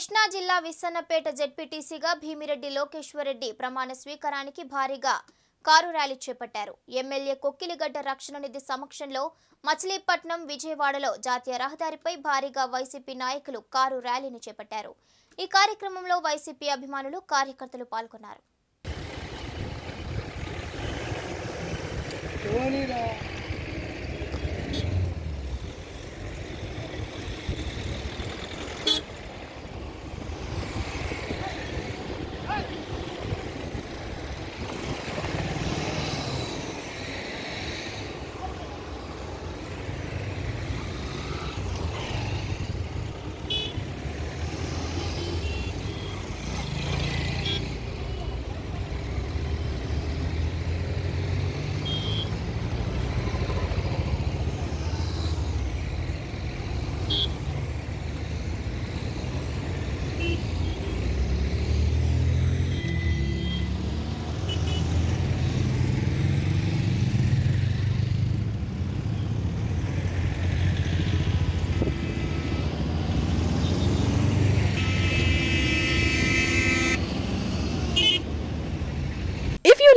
కృష్ణా జిల్లా విస్సన్నపేట జెడ్పీటీసీగా భీమిరెడ్డి లోకేశ్వర్ రెడ్డి ప్రమాణ స్వీకారానికి భారీగా కారు ర్యాలీ చేపట్టారు ఎమ్మెల్యే కొక్కిలిగడ్డ రక్షణ నిధి సమక్షంలో మచిలీపట్నం విజయవాడలో జాతీయ రహదారిపై భారీగా వైసీపీ నాయకులు కారు ర్యాలీని చేపట్టారు ఈ కార్యక్రమంలో వైసీపీ అభిమానులు కార్యకర్తలు పాల్గొన్నారు